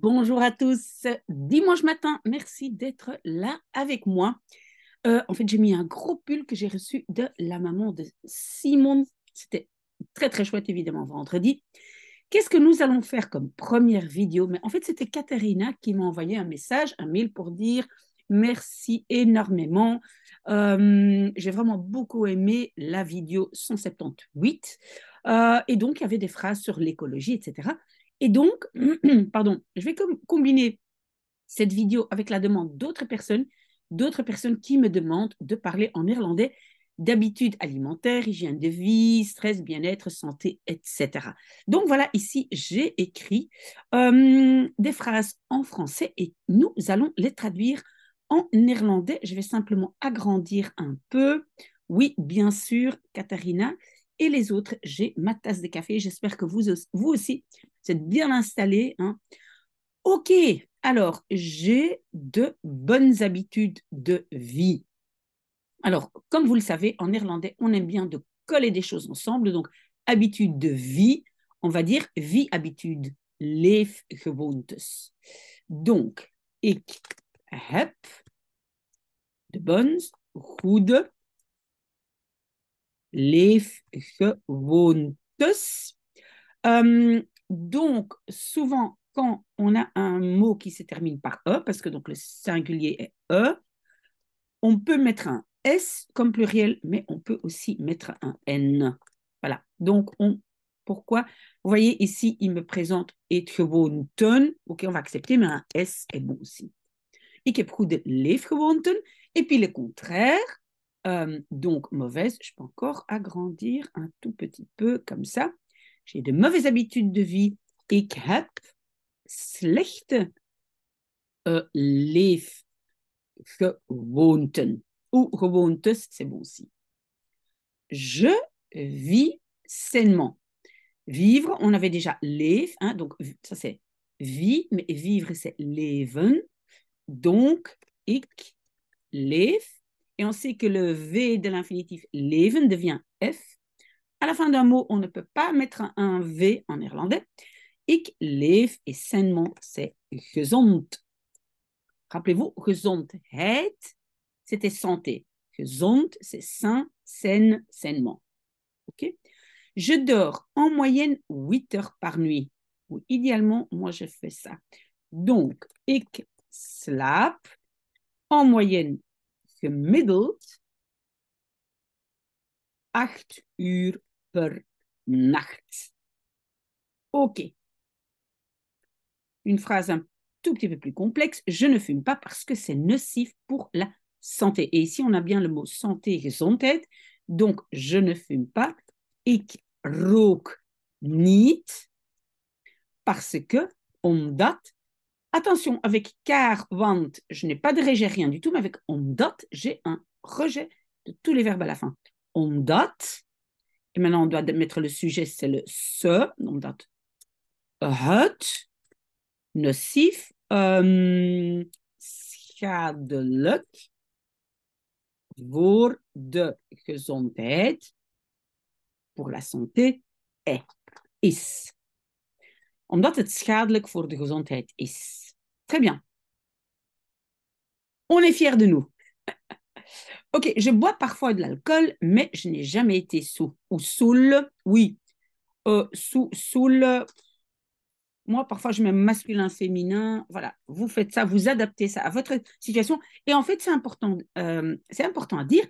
Bonjour à tous. Dimanche matin, merci d'être là avec moi. Euh, en fait, j'ai mis un gros pull que j'ai reçu de la maman de Simon. C'était très très chouette évidemment vendredi. Qu'est-ce que nous allons faire comme première vidéo Mais en fait, c'était Katharina qui m'a envoyé un message, un mail pour dire merci énormément. Euh, j'ai vraiment beaucoup aimé la vidéo 178. Euh, et donc, il y avait des phrases sur l'écologie, etc. Et donc, pardon, je vais combiner cette vidéo avec la demande d'autres personnes, d'autres personnes qui me demandent de parler en néerlandais d'habitudes alimentaires, hygiène de vie, stress, bien-être, santé, etc. Donc voilà, ici, j'ai écrit euh, des phrases en français et nous allons les traduire en néerlandais. Je vais simplement agrandir un peu. Oui, bien sûr, Katharina et les autres, j'ai ma tasse de café. J'espère que vous, vous aussi, vous êtes bien installés. Hein. Ok, alors j'ai de bonnes habitudes de vie. Alors, comme vous le savez, en néerlandais, on aime bien de coller des choses ensemble. Donc, habitude de vie, on va dire vie habitude, gewoontes. Donc, ik heb de bonnes, goede euh, donc, souvent, quand on a un mot qui se termine par E, parce que donc le singulier est E, on peut mettre un S comme pluriel, mais on peut aussi mettre un N. Voilà. Donc, on, pourquoi Vous voyez ici, il me présente et gewoonten. Ok, on va accepter, mais un S est bon aussi. Ik heb goede leefgewoonten. Et puis le contraire, euh, donc mauvaise, je peux encore agrandir un tout petit peu comme ça. J'ai de mauvaises habitudes de vie. Ik heb slechte euh, leefgewoonten. Ou gewoontes, c'est bon aussi. Je vis sainement. Vivre, on avait déjà leef, hein, donc ça c'est vie, mais vivre c'est leven. Donc, ik leef et on sait que le V de l'infinitif leven devient F. À la fin d'un mot, on ne peut pas mettre un V en irlandais. « Ik leef et sainement, c'est gezond. Rappelez-vous, gezondheid, c'était santé. Gezond, c'est sain, saine, sainement. OK Je dors en moyenne 8 heures par nuit. idéalement, moi, je fais ça. Donc, ik slaap en moyenne gemiddeld acht uur per nacht. Ok. Une phrase un tout petit peu plus complexe. Je ne fume pas parce que c'est nocif pour la santé. Et ici, on a bien le mot santé gezondheid. Donc, je ne fume pas. Ik rook niet. Parce que, omdat, Attention, avec car, want, je n'ai pas de rejet, rien du tout, mais avec dot j'ai un rejet de tous les verbes à la fin. dot et maintenant on doit mettre le sujet, c'est le se, omdat, hut, nocif, euh, schadelijk, voor de gezondheid, pour la santé, et is omdat het schadelijk voor de gezondheid is. Très bien. On est fiers de nous. ok, je bois parfois de l'alcool, mais je n'ai jamais été sous ou saoul. Oui, euh, sous, saoul. Moi, parfois, je mets masculin, féminin. Voilà, vous faites ça, vous adaptez ça à votre situation. Et en fait, c'est important, euh, c'est important à dire.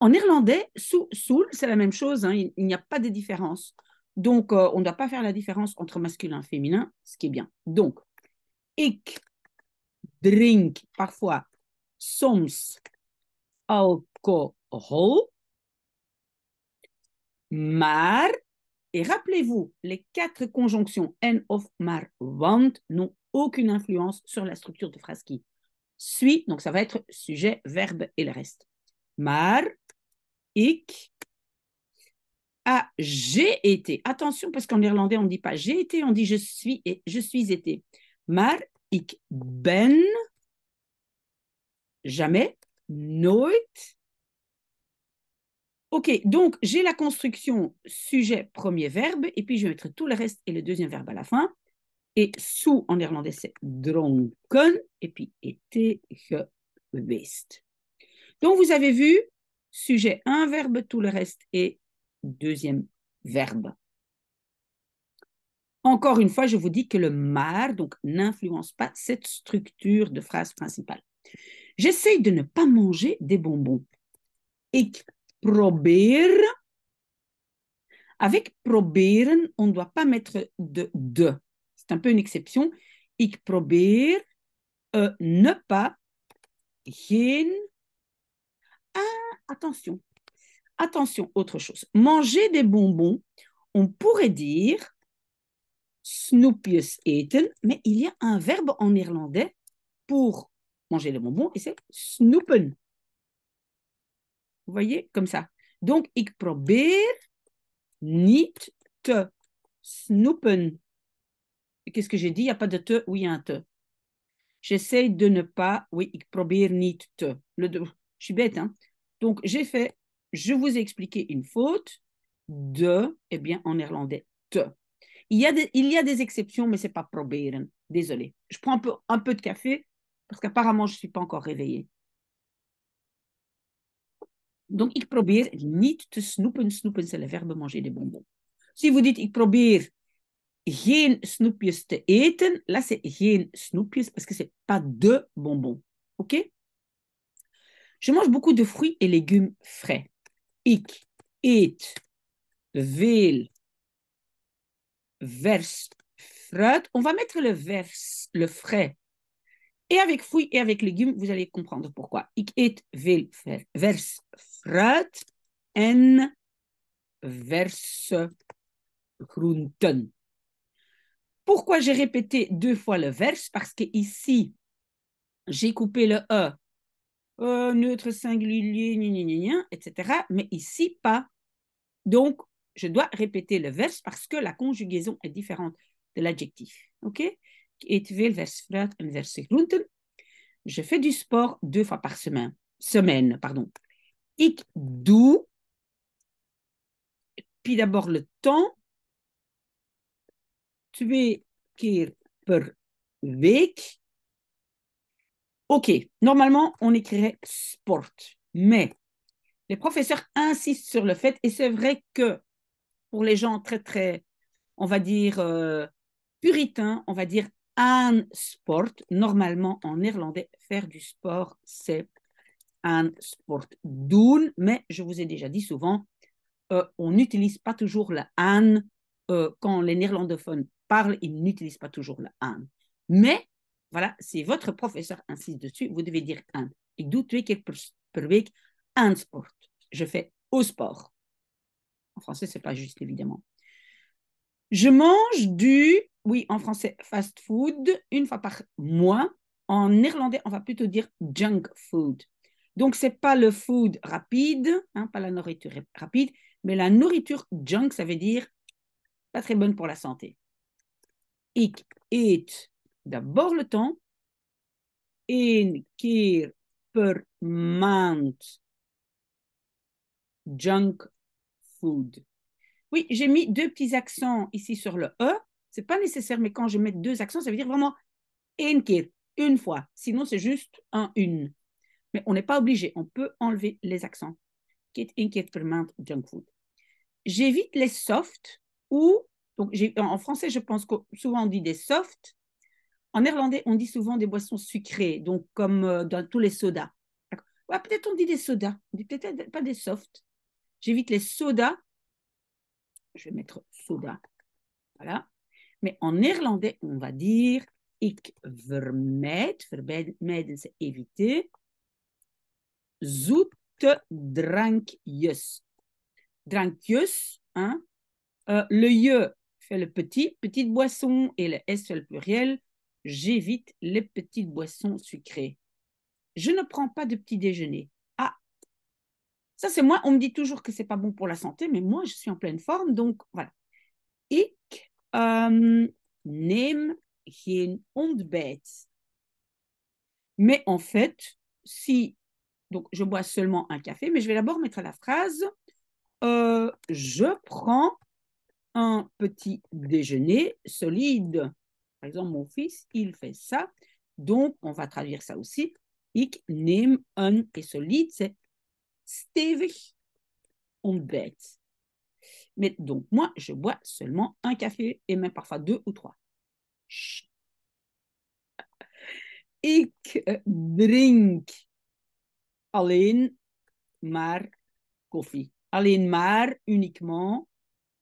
En irlandais, sous, saoul, c'est la même chose. Hein. il n'y a pas de différence. Donc, euh, on ne doit pas faire la différence entre masculin et féminin, ce qui est bien. Donc, ik drink parfois soms alcohol, maar, et rappelez-vous, les quatre conjonctions en of mar, want n'ont aucune influence sur la structure de phrase qui suit, donc ça va être sujet, verbe et le reste. Mar, ik, ah, j'ai été. Attention, parce qu'en irlandais, on ne dit pas j'ai été, on dit je suis et je suis été. Mar ik ben jamais, nooit. Ok, donc j'ai la construction sujet, premier verbe, et puis je vais mettre tout le reste et le deuxième verbe à la fin. Et sous en irlandais, c'est dronken, et puis été geweest. Donc vous avez vu, sujet, un verbe, tout le reste est deuxième verbe. Encore une fois, je vous dis que le mar donc n'influence pas cette structure de phrase principale. J'essaye de ne pas manger des bonbons. Ik probeer. Avec probieren, on ne doit pas mettre de de. C'est un peu une exception. Ik probeer euh, ne pas. Geen. Ah, attention, attention, autre chose. Manger des bonbons, on pourrait dire snoopius eten, mais il y a un verbe en irlandais pour manger des bonbons et c'est snoopen. Vous voyez, comme ça. Donc, ik probeer niet te Snoopen. Qu'est-ce que j'ai dit Il n'y a pas de te, oui, il y a un te. J'essaie de ne pas, oui, ik probeer niet te. je suis bête, hein. Donc, j'ai fait je vous ai expliqué une faute de, eh bien, en néerlandais, te. Il y a des, il y a des exceptions, mais ce n'est pas proberen. Désolée. Je prends un peu, un peu de café parce qu'apparemment, je ne suis pas encore réveillée. Donc, ik probeer niet te snoepen. Snoepen, c'est le verbe manger des bonbons. Si vous dites, ik probeer geen snoepjes te eten, là, c'est geen snoepjes parce que c'est pas de bonbons. OK Je mange beaucoup de fruits et légumes frais ik, it, veel vers fruit. On va mettre le vers, le frais. Et avec fruits et avec légumes, vous allez comprendre pourquoi. Ik, et vers fruit, en verse, groenten. Pourquoi j'ai répété deux fois le vers Parce que ici, j'ai coupé le E euh, neutre singulier, ni ni etc. Mais ici, pas. Donc, je dois répéter le verse parce que la conjugaison est différente de l'adjectif. OK Je fais du sport deux fois par semaine. Semaine, pardon. Ik doe. Puis d'abord le temps. Twee keer per week. OK, normalement, on écrirait sport, mais les professeurs insistent sur le fait, et c'est vrai que pour les gens très, très, on va dire, euh, puritains, on va dire un sport, normalement en néerlandais, faire du sport, c'est un sport doen, mais je vous ai déjà dit souvent, euh, on n'utilise pas toujours le « an. Euh, quand les néerlandophones parlent, ils n'utilisent pas toujours le « an. Mais voilà, si votre professeur insiste dessus, vous devez dire un. sport. Je fais au sport. En français, c'est pas juste, évidemment. Je mange du, oui, en français, fast food, une fois par mois. En néerlandais, on va plutôt dire junk food. Donc, ce n'est pas le food rapide, hein, pas la nourriture rapide, mais la nourriture junk, ça veut dire pas très bonne pour la santé. Ik eet d'abord le temps. In kir permanent junk food. Oui, j'ai mis deux petits accents ici sur le E. C'est pas nécessaire, mais quand je mets deux accents, ça veut dire vraiment inkir, une fois. Sinon, c'est juste un une. Mais on n'est pas obligé, on peut enlever les accents. Kit per permanent junk food. J'évite les softs. ou, donc en français, je pense que souvent on dit des softs. En néerlandais, on dit souvent des boissons sucrées, donc comme euh, dans tous les sodas. peut-être on dit des sodas, on dit peut-être pas des softs. J'évite les sodas. Je vais mettre soda. Voilà. Mais en néerlandais, on va dire ik vermijd. Vermijden, c'est éviter. Zoete drankjes. Drankjes, hein. Euh, le je fait le petit, petite boisson, et le s fait le pluriel. J'évite les petites boissons sucrées. Je ne prends pas de petit déjeuner. Ah, ça c'est moi, on me dit toujours que c'est pas bon pour la santé, mais moi je suis en pleine forme, donc voilà. Ik um, neem Mais en fait, si donc je bois seulement un café, mais je vais d'abord mettre la phrase euh, je prends un petit déjeuner solide. Par exemple, mon fils, il fait ça. Donc, on va traduire ça aussi. Ik neem een, et solide, c'est stevig Mais donc, moi, je bois seulement un café et même parfois deux ou trois. Chut. Ik eh, drink alleen maar koffie. Alleen maar uniquement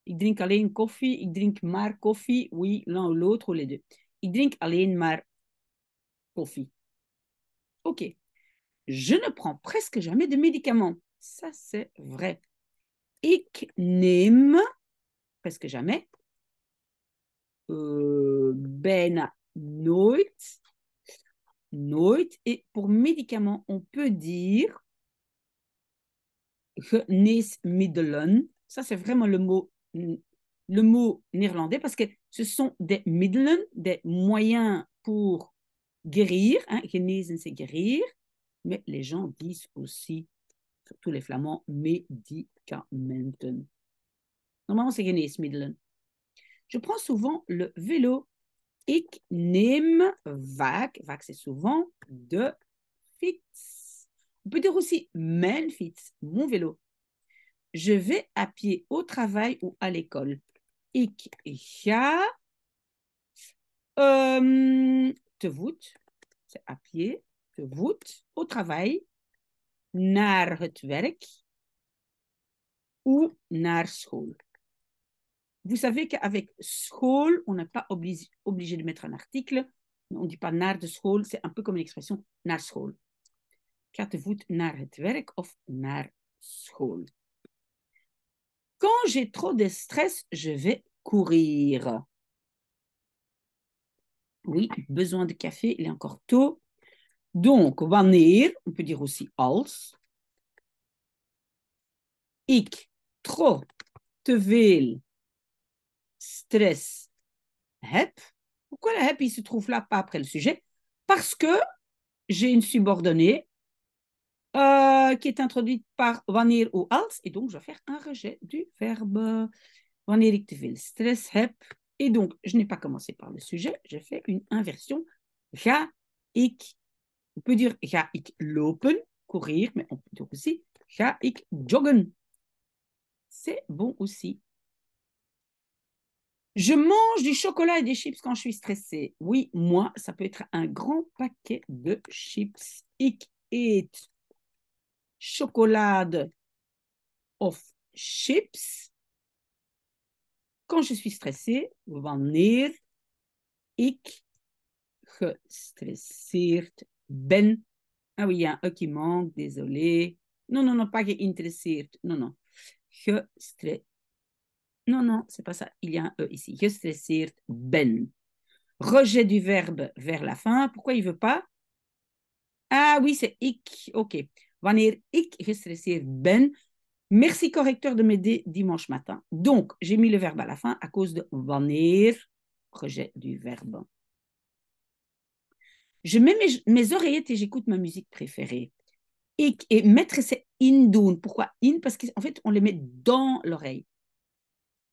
Ik drink alleen koffie. Ik drink maar koffie. Oui, l'un ou l'autre, ou les deux. Ik drink alleen maar koffie. OK. Je ne prends presque jamais de médicaments. Ça, c'est vrai. Ik neem presque jamais. Euh, ben nooit. Nooit. Et pour médicaments, on peut dire geneesmiddelen. Ça, c'est vraiment le mot le mot néerlandais parce que ce sont des middelen, des moyens pour guérir. Hein, c'est guérir. Mais les gens disent aussi, surtout les Flamands, médicamenten. Normalement, c'est geneesmiddelen. Je prends souvent le vélo. Ik neem vaak. Vaak, c'est souvent de fiets. On peut dire aussi mijn fiets, mon vélo je vais à pied au travail ou à l'école. Ik ga hum, te voet, c'est à pied, te voet, au travail, naar het werk ou naar school. Vous savez qu'avec school, on n'est pas obligé, de mettre un article. On ne dit pas naar de school, c'est un peu comme une expression « naar school. Gaat de voet naar het werk of naar school. Quand j'ai trop de stress, je vais courir. Oui, besoin de café, il est encore tôt. Donc, on peut dire aussi als. Ik trop te stress heb. Pourquoi la hep » il se trouve là, pas après le sujet Parce que j'ai une subordonnée euh, qui est introduite par wanneer ou als. Et donc, je vais faire un rejet du verbe wanneer ik te stress heb. Et donc, je n'ai pas commencé par le sujet, j'ai fait une inversion. Ja, ik, on peut dire ga ik lopen, courir, mais on peut dire aussi ga ik joggen. C'est bon aussi. Je mange du chocolat et des chips quand je suis stressée. Oui, moi, ça peut être un grand paquet de chips. Ik eat chocolade of chips. Quand je suis stressée, wanneer ik gestresseerd ben. Ah oui, il y a un E qui manque, désolé. Non, non, non, pas geïnteresseerd. Non, non. Gestre... Non, non, c'est pas ça. Il y a un E ici. Gestresseerd ben. Rejet du verbe vers la fin. Pourquoi il veut pas Ah oui, c'est ik. Ok wanneer ik gestresseerd ben. Merci correcteur de m'aider dimanche matin. Donc, j'ai mis le verbe à la fin à cause de wanneer, rejet du verbe. Je mets mes, oreillettes et j'écoute ma musique préférée. Ik, et mettre, c'est in Pourquoi in Parce qu'en fait, on les met dans l'oreille.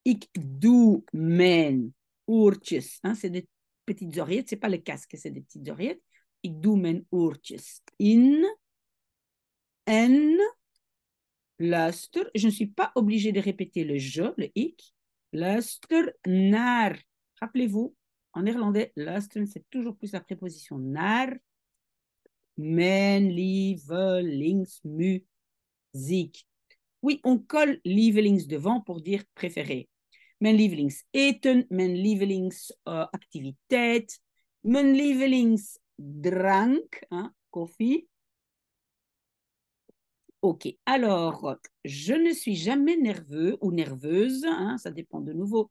Ik do men oortjes. Hein, c'est des petites oreillettes, c'est pas le casque, c'est des petites oreillettes. Ik do men oortjes in n Luster, je ne suis pas obligé de répéter le je, le ik, Luster, nar. Rappelez-vous, en Irlandais, luster, c'est toujours plus la préposition nar. Men, lievelingsmuziek. Oui, on colle lievelings devant pour dire préféré. Men lievelings eten, men lievelings activité men lievelings drank, coffee. Hein, Ok, alors, je ne suis jamais nerveux ou nerveuse, hein, ça dépend de nouveau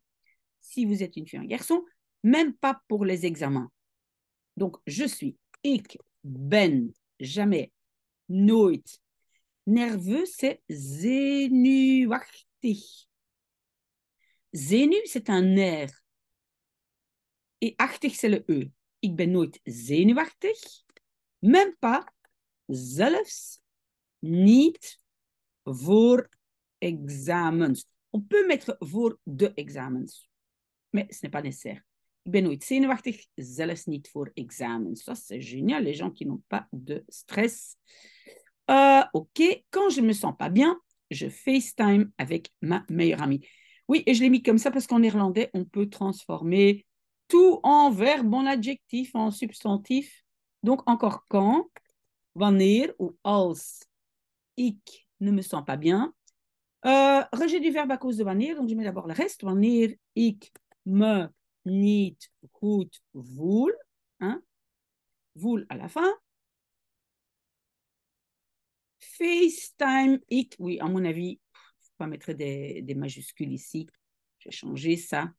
si vous êtes une fille ou un garçon, même pas pour les examens. Donc, je suis ik ben jamais nooit nerveux, c'est zenuwachtig. Zenu, c'est un nerf. Et achtig, c'est le E. Ik ben nooit zenuwachtig. Même pas, zelfs niet voor examens. On peut mettre voor de examens, mais ce n'est pas nécessaire. Ik ben nooit zenuwachtig, zelfs niet voor examens. Ça, c'est génial, les gens qui n'ont pas de stress. Eh, ok, quand je ne me sens pas bien, je FaceTime avec ma meilleure amie. Oui, et je l'ai mis comme ça parce qu'en Irlandais on peut transformer tout en verbe, en adjectif, en substantif. Donc, encore quand, wanneer ou als ik ne me sens pas bien. Euh, rejet du verbe à cause de vanir ». donc je mets d'abord le reste. Vanir ik me niet goed voel. Hein, à la fin. FaceTime ik » Oui, à mon avis, il ne pas mettre des, majuscules ici. J'ai changé ça.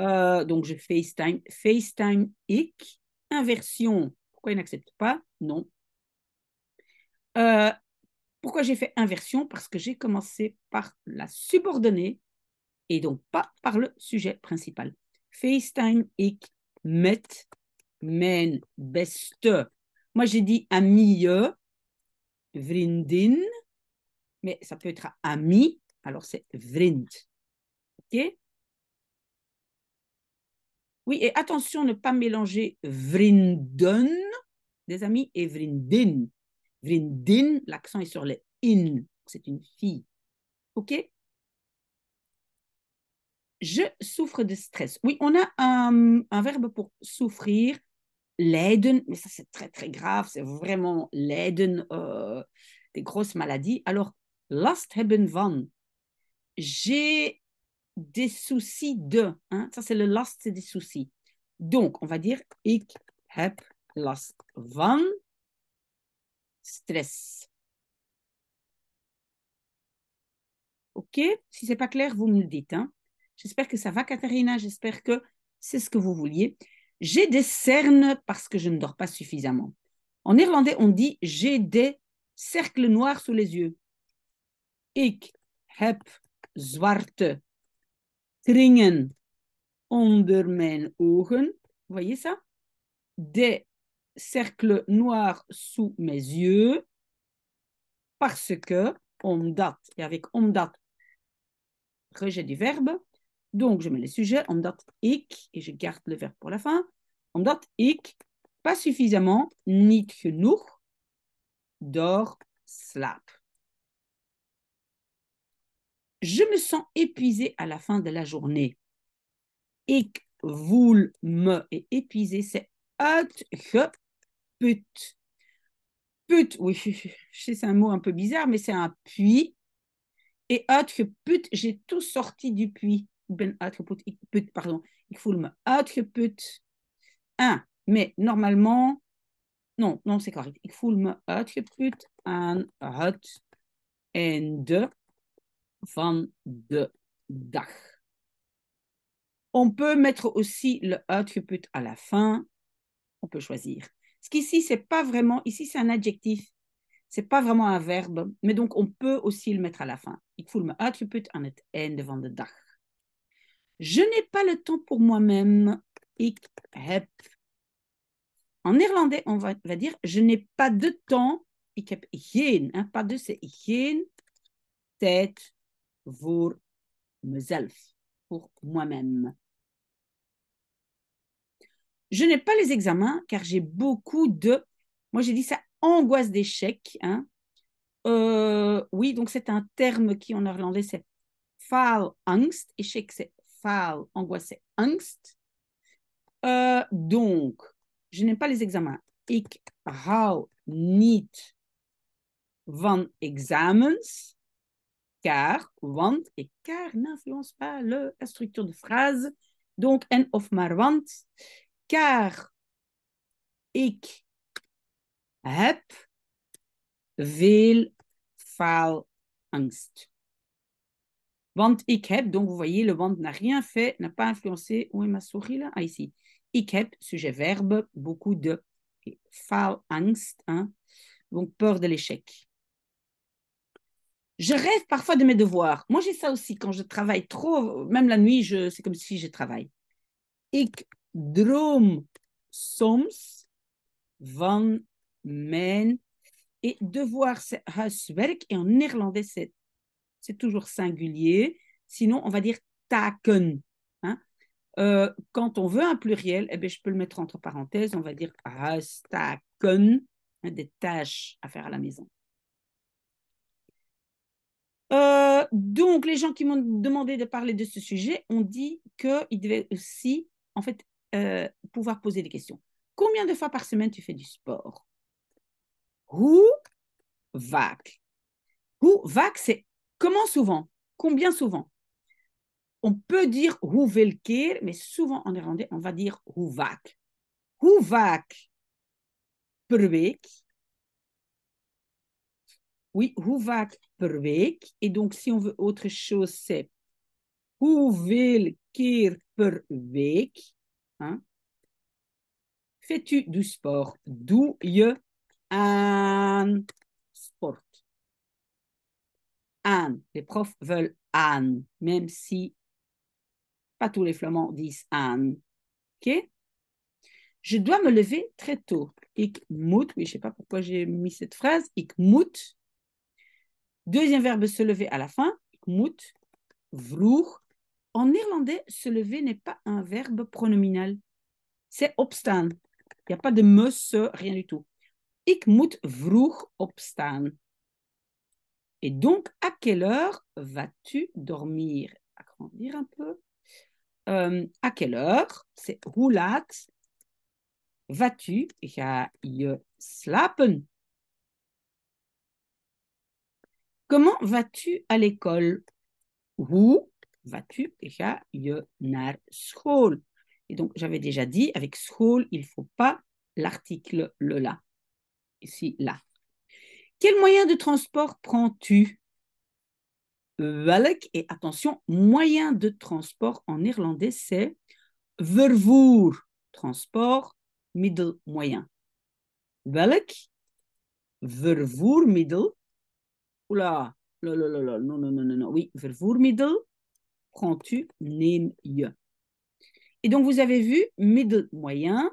Euh, donc, je FaceTime. FaceTime ik. Inversion. Pourquoi il n'accepte pas Non. Euh, pourquoi j'ai fait inversion Parce que j'ai commencé par la subordonnée et donc pas par le sujet principal. FaceTime, ik, met, men, beste. Moi, j'ai dit amie, euh, vrindin, mais ça peut être ami, alors c'est vrind. OK Oui, et attention, ne pas mélanger vrinden, des amis, et vrindin l'accent est sur le in, c'est une fille. OK Je souffre de stress. Oui, on a un, verbe pour souffrir, leiden, mais ça c'est très très grave, c'est vraiment leiden, euh, des grosses maladies. Alors, last hebben van, j'ai des soucis de, hein, ça c'est le last, des soucis. Donc, on va dire, ik heb last van stress. OK Si ce n'est pas clair, vous me le dites. Hein. J'espère que ça va, Katharina. J'espère que c'est ce que vous vouliez. J'ai des cernes parce que je ne dors pas suffisamment. En irlandais, on dit j'ai des cercles noirs sous les yeux. Ik heb zwarte kringen onder mijn ogen. Vous voyez ça Des cercle noir sous mes yeux parce que on date, et avec on date, rejet du verbe, donc je mets le sujet, on date, ik, et je garde le verbe pour la fin, on date, ik, pas suffisamment, niet genoeg, dors, slap Je me sens épuisé à la fin de la journée. Ik voel me et épuisé, c'est uitgeput put. Put, oui, c'est un mot un peu bizarre, mais c'est un puits. Et autre put, j'ai tout sorti du puits. Ben autre put, pardon. Il faut le autre Un, mais normalement, non, non, c'est correct. Il faut le mot autre put aan het van de dag. On peut mettre aussi le put à la fin. On peut choisir. Ce qu'ici, c'est pas vraiment, ici, c'est un adjectif. C'est pas vraiment un verbe. Mais donc, on peut aussi le mettre à la fin. Ik voel me uitgeput aan het einde van de dag. Je n'ai pas le temps pour moi-même. Ik heb. En néerlandais, on va, dire je n'ai pas de temps. Ik heb geen. Hein, pas de, c'est geen tijd voor mezelf. Pour moi-même. Je n'ai pas les examens car j'ai beaucoup de, moi j'ai dit ça, angoisse d'échec. Hein. Euh, oui, donc c'est un terme qui en irlandais c'est faal angst. Échec c'est angoisse c'est angst. Euh, donc, je n'ai pas les examens. Ik hou niet van examens, car, want, et car n'influence pas la structure de phrase. Donc, en of maar want car ik heb veel angst. Band, ik heb, donc vous voyez, le band n'a rien fait, n'a pas influencé. Où est ma souris là Ah, ici. Ik heb, sujet verbe, beaucoup de faalangst, angst. Hein? donc peur de l'échec. Je rêve parfois de mes devoirs. Moi, j'ai ça aussi quand je travaille trop, même la nuit, je, c'est comme si je travaille. Ik droom soms van men. Et devoir huiswerk, et en néerlandais, c'est, c'est toujours singulier. Sinon, on va dire taken. Hein. Euh, quand on veut un pluriel, et eh bien, je peux le mettre entre parenthèses, on va dire huistaken, hein, des tâches à faire à la maison. Euh, donc, les gens qui m'ont demandé de parler de ce sujet ont dit qu'ils devait aussi, en fait, euh, pouvoir poser des questions. Combien de fois par semaine tu fais du sport Où vac Où vac, c'est comment souvent Combien souvent On peut dire hoe mais souvent en Irlandais, on va dire hoe vaak. Hoe vaak per week Oui, hoe vaak per week Et donc, si on veut autre chose, c'est hoeveel keer per week Hein. Fais-tu du sport Do je an sport. An. Les profs veulent an, même si pas tous les flamands disent an. OK Je dois me lever très tôt. Ik moet, je ne sais pas pourquoi j'ai mis cette phrase. Ik moet. Deuxième verbe se lever à la fin. Ik moet. Vroeg. En irlandais, se lever n'est pas un verbe pronominal. C'est opstaan. Il n'y a pas de me, rien du tout. Ik moet vroeg opstaan. Et donc, à quelle heure vas-tu dormir Agrandir un peu. Euh, à quelle heure C'est hoe laat vas-tu ga je slapen Comment vas-tu à l'école Hoe vas-tu je naar school Et donc, j'avais déjà dit, avec school, il ne faut pas l'article le là. Ici, là. Quel moyen de transport prends-tu Welk, et attention, moyen de transport en néerlandais, c'est vervoer, transport, middle, moyen. Welk vervoermiddel. Oula, non, non, non, non, non, oui, vervoermiddel, « Quand tu Nemje Et donc, vous avez vu, middle moyen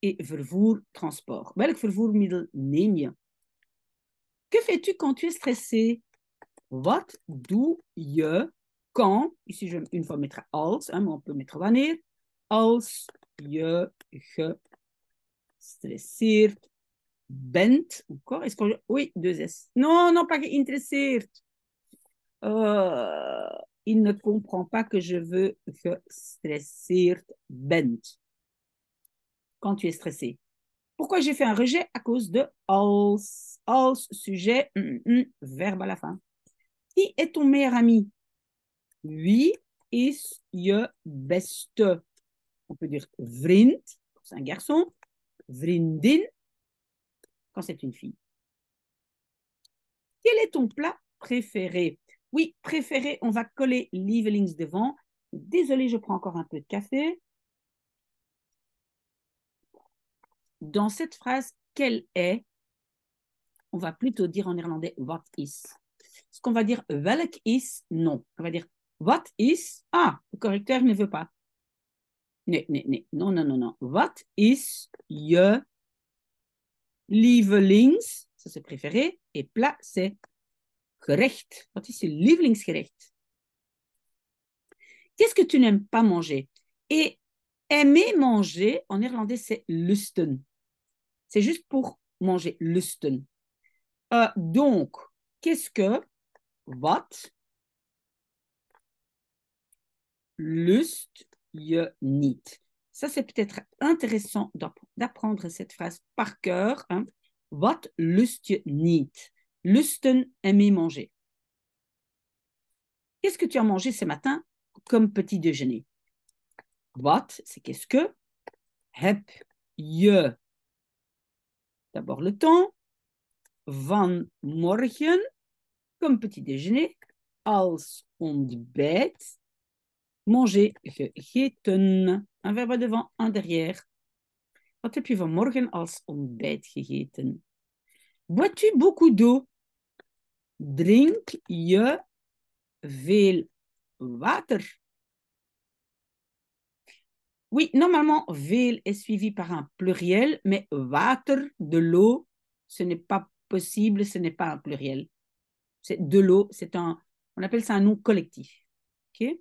et vervour transport. Welk vervour middle neem je Que fais-tu quand tu es stressé What do je quand, ici je vais une fois mettre als, hein, mais on peut mettre wanneer, als je gestresseerd bent, encore, est-ce que. oui, deux S. Non, non, pas geïnteresseerd. Euh, il ne comprend pas que je veux stresser bent. Quand tu es stressé. Pourquoi j'ai fait un rejet À cause de als. Als, sujet, mm, mm, mm, verbe à la fin. Qui est ton meilleur ami Lui is your best. On peut dire vriend, quand c'est un garçon, vrindin, quand c'est une fille. Quel est ton plat préféré oui, préféré, on va coller livelings devant. Désolé, je prends encore un peu de café. Dans cette phrase, quelle est On va plutôt dire en irlandais what is. Ce qu'on va dire welk is, non. On va dire what is. Ah, le correcteur ne veut pas. Non, Non, non, non, non. What is je livelings ça c'est préféré, et plat gerecht Qu'est-ce que tu n'aimes pas manger Et aimer manger, en irlandais, c'est lusten. C'est juste pour manger, lusten. Euh, donc, qu'est-ce que what, lust je niet Ça, c'est peut-être intéressant d'apprendre cette phrase par cœur. Hein. What lust je niet Lusten aimer manger. Qu'est-ce que tu as mangé ce matin comme petit déjeuner What, c'est qu'est-ce que Heb je. D'abord le temps. Van morgen, comme petit déjeuner. Als ontbijt, manger, gegeten. Un verbe devant, un derrière. Wat heb je van morgen als ontbijt gegeten? Bois-tu beaucoup d'eau? Drink je veel water? Oui, normalement, veel est suivi par un pluriel, mais water, de l'eau, ce n'est pas possible, ce n'est pas un pluriel. C'est de l'eau, c'est un, on appelle ça un nom collectif. Ok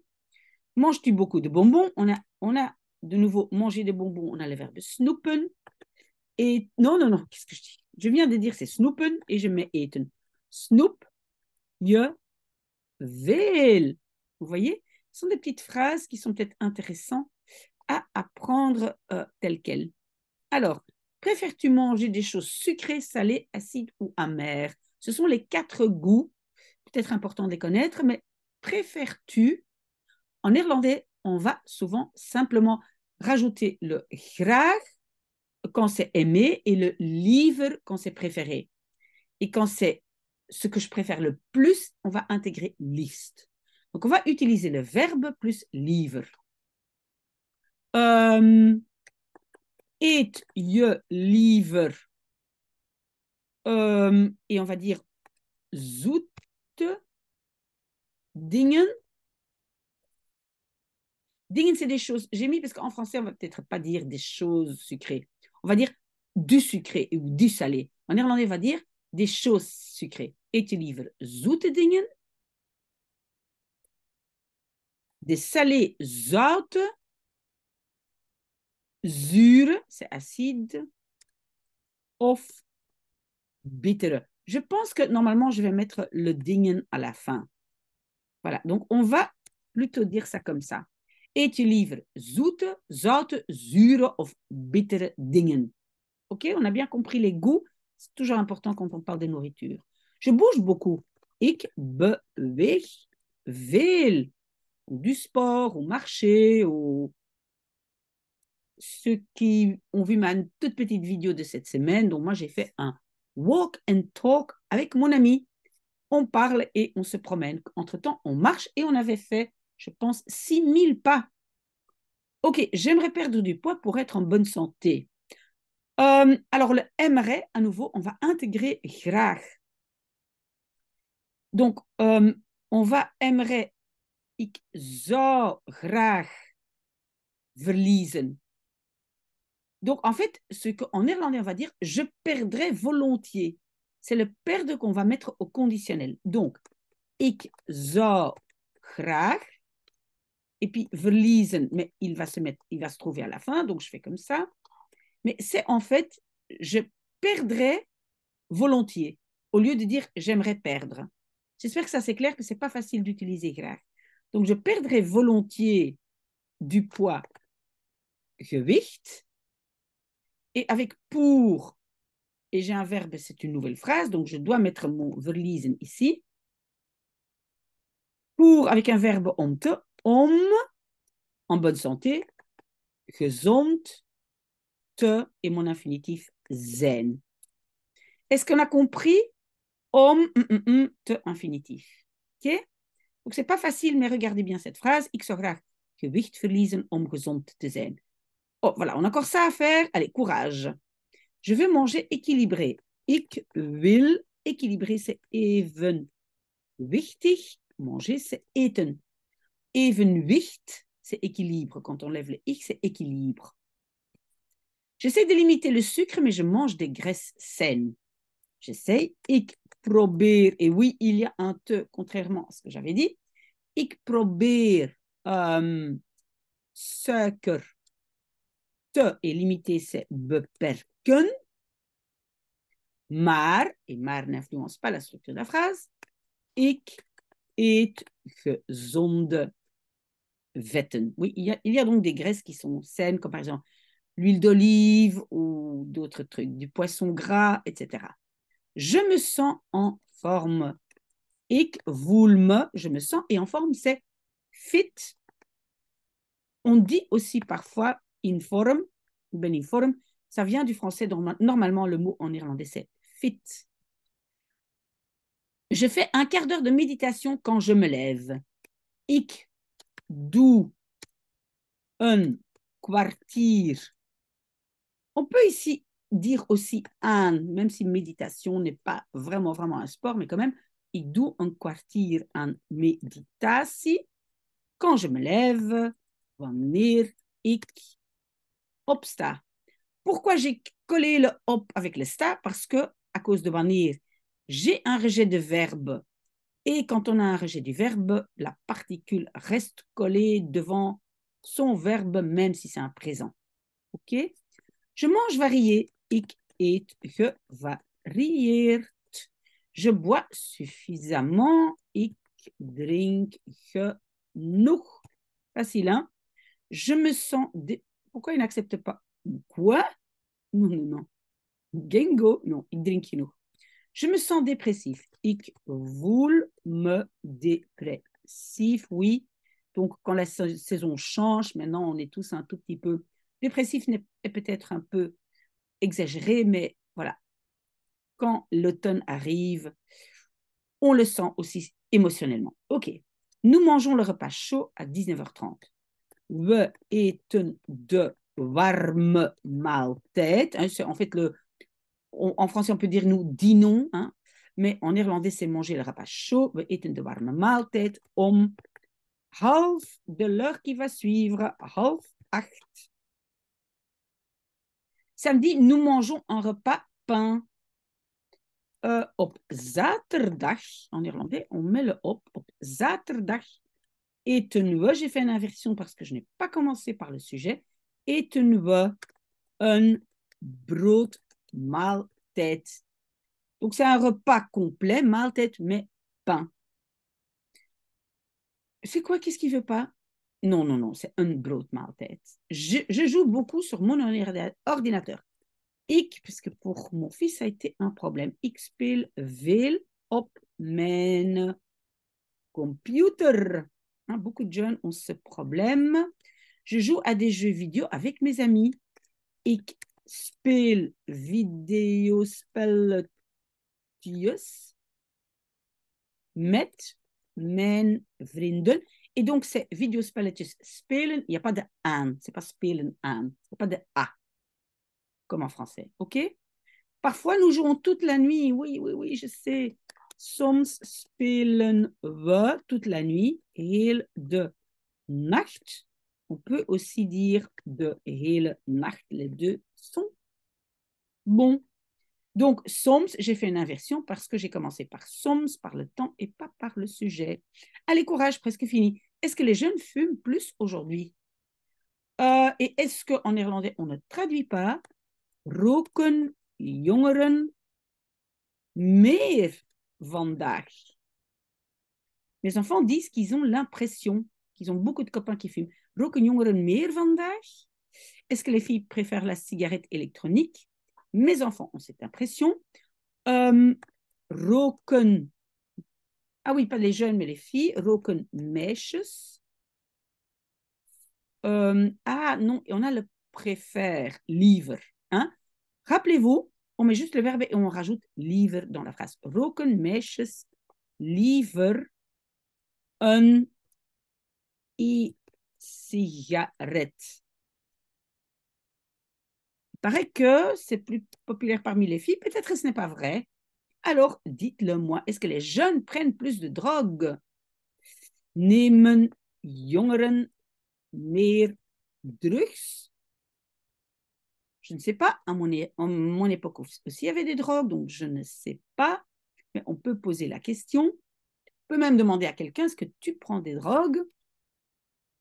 Manges-tu beaucoup de bonbons on a, on a de nouveau mangé des bonbons, on a le verbe snoopen. Et non, non, non, qu'est-ce que je dis Je viens de dire c'est snoopen et je mets eten. Snoop, ye, vel. Vous voyez Ce sont des petites phrases qui sont peut-être intéressantes à apprendre euh, telles quelles. Alors, préfères-tu manger des choses sucrées, salées, acides ou amères Ce sont les quatre goûts, peut-être important de les connaître, mais préfères-tu En néerlandais, on va souvent simplement rajouter le graag quand c'est aimé et le liever quand c'est préféré. Et quand c'est ce que je préfère le plus, on va intégrer list. Donc on va utiliser le verbe plus livre. et euh, je euh, et on va dire zoute dingen. Dingen, c'est des choses. J'ai mis parce qu'en français, on va peut-être pas dire des choses sucrées. On va dire du sucré ou du salé. En irlandais on va dire des choses sucrées. Et tu livres zoete dingen. Des salés zoutes. Zures. c'est acide. Of bittere. Je pense que normalement, je vais mettre le dingen à la fin. Voilà, donc on va plutôt dire ça comme ça. Et tu livres zoete, zoute, zures of bittere dingen. Ok, on a bien compris les goûts c'est toujours important quand on parle de nourriture. Je bouge beaucoup. Ik bewege veel. Ou du sport, ou marché, ou. Ceux qui ont vu ma toute petite vidéo de cette semaine, donc moi j'ai fait un walk and talk avec mon ami. On parle et on se promène. Entre-temps, on marche et on avait fait, je pense, 6000 pas. Ok, j'aimerais perdre du poids pour être en bonne santé. Euh, alors le aimerait, à nouveau, on va intégrer graag. Donc, euh, on va aimerait, ik zou graag verliezen. Donc, en fait, ce qu'en néerlandais, on va dire, je perdrai volontiers. C'est le perdre qu'on va mettre au conditionnel. Donc, ik zou graag. Et puis, verliezen, mais il va se mettre, il va se trouver à la fin, donc je fais comme ça mais c'est en fait, je perdrais volontiers, au lieu de dire j'aimerais perdre. J'espère que ça c'est clair, que ce n'est pas facile d'utiliser. Donc, je perdrais volontiers du poids, Gewicht, et avec pour, et j'ai un verbe, c'est une nouvelle phrase, donc je dois mettre mon verlisen ici. Pour, avec un verbe te om, en bonne santé, gezond, te et mon infinitif zen. Est-ce qu'on a compris Om, hum, hum, hum, te infinitif. Ok. Donc c'est pas facile, mais regardez bien cette phrase. Ik zou gewicht verliezen om gezond te zijn. Oh, voilà, on a encore ça à faire. Allez, courage. Je veux manger équilibré. Ik wil équilibré, c'est even. Wichtig, manger, c'est eten. Evenwicht, c'est équilibre. Quand on lève le X, c'est équilibre. J'essaie de limiter le sucre, mais je mange des graisses saines. J'essaie. Ik probeer. Et oui, il y a un te, contrairement à ce que j'avais dit. Ik probeer euh, Te est limité, c'est beperken. Maar, et mar » n'influence pas la structure de la phrase. Ik eet gezonde vetten. Oui, il y a donc des graisses qui sont saines, comme par exemple l'huile d'olive ou d'autres trucs, du poisson gras, etc. Je me sens en forme. Ik me, je me sens, et en forme, c'est fit. On dit aussi parfois in form, ben in form, ça vient du français, normalement le mot en irlandais c'est fit. Je fais un quart d'heure de méditation quand je me lève. Ik doe un kwartier on peut ici dire aussi an, même si méditation n'est pas vraiment, vraiment un sport, mais quand même, il doit un quartier en méditation Quand je me lève, vanir ik opsta. Pourquoi j'ai collé le op avec le sta Parce que, à cause de vanir », j'ai un rejet de verbe. Et quand on a un rejet du verbe, la particule reste collée devant son verbe, même si c'est un présent. OK je mange varié. Ik eet varie. Je bois suffisamment. Ik drink genoeg. Facile, hein Je me sens... Dé... Pourquoi il n'accepte pas Quoi Non, non, non. Gengo, non, ik drink genoeg. Je me sens dépressif. Ik voel me dépressif, oui. Donc, quand la saison change, maintenant, on est tous un tout petit peu Dépressif est peut-être un peu exagéré, mais voilà. Quand l'automne arrive, on le sent aussi émotionnellement. OK. Nous mangeons le repas chaud à 19h30. We eten de warme maaltijd. Hein, en fait en français, on peut dire nous dînons, hein, mais en irlandais, c'est manger le repas chaud. We eten de warme maaltijd om half de l'heure qui va suivre, half acht. Samedi, nous mangeons un repas pain. Hop, euh, en irlandais, on met le hop, Op zaterdag, eten j'ai fait une inversion parce que je n'ai pas commencé par le sujet, eten we un brood maaltijd. Donc c'est un repas complet, tête mais pain. C'est quoi, qu'est-ce qu'il veut pas non, non, non, c'est un gros mal tête. Je, joue beaucoup sur mon ordinateur. Ik, puisque pour mon fils, ça a été un problème. Ik speel veel op mijn computer. Hein, beaucoup de jeunes ont ce problème. Je joue à des jeux vidéo avec mes amis. Ik speel videospelletjes met mijn vrienden. Et donc, c'est video spelen, il n'y a pas de an, c'est pas spelen an, il pas de a, comme en français, ok Parfois, nous jouons toute la nuit, oui, oui, oui, je sais. Soms spelen we, toute la nuit, heel de nacht. On peut aussi dire de hele nacht, les deux sont bon. Donc, soms, j'ai fait une inversion parce que j'ai commencé par soms, par le temps et pas par le sujet. Allez, courage, presque fini. Est-ce que les jeunes fument plus aujourd'hui euh, Et est-ce qu'en néerlandais, on ne traduit pas roken jongeren meer vandaag Mes enfants disent qu'ils ont l'impression qu'ils ont beaucoup de copains qui fument. Roken jongeren meer vandaag Est-ce que les filles préfèrent la cigarette électronique Mes enfants ont cette impression. Euh, roken ah oui, pas les jeunes, mais les filles, roken meisjes. Euh, ah non, on a le préfère, livre. Hein. Rappelez-vous, on met juste le verbe et on rajoute livre dans la phrase. Roken meisjes livre un i, cigarette Il paraît que c'est plus populaire parmi les filles, peut-être que ce n'est pas vrai. Alors, dites-le moi, est-ce que les jeunes prennent plus de drogues jongeren drugs Je ne sais pas. À mon, mon époque aussi, il y avait des drogues, donc je ne sais pas. Mais on peut poser la question. On peut même demander à quelqu'un est-ce que tu prends des drogues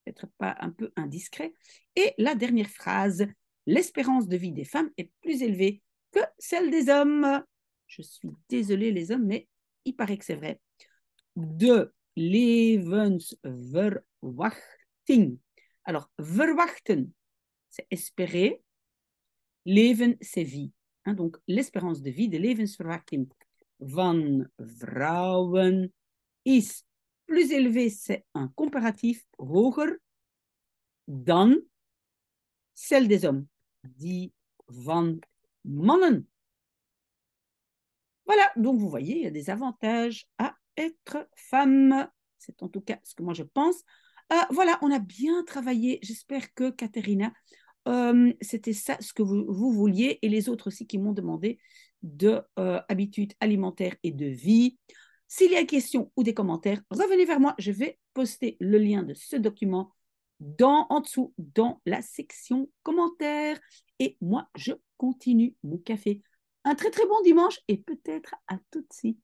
Peut-être pas un peu indiscret. Et la dernière phrase l'espérance de vie des femmes est plus élevée que celle des hommes je suis désolée les hommes, mais il paraît que c'est vrai, de levensverwachting. Alors, verwachten, c'est espérer. Leven, c'est vie. Hein, donc, l'espérance de vie, de levensverwachting van vrouwen is plus élevé, c'est un comparatif hoger dan celle des hommes, die van mannen voilà, donc vous voyez, il y a des avantages à être femme. C'est en tout cas ce que moi je pense. Ah, voilà, on a bien travaillé. J'espère que Katerina, euh, c'était ça ce que vous, vouliez et les autres aussi qui m'ont demandé de euh, alimentaire alimentaires et de vie. S'il y a des questions ou des commentaires, revenez vers moi. Je vais poster le lien de ce document dans, en dessous dans la section commentaires. Et moi, je continue mon café. Un très très bon dimanche et peut-être à tout de suite.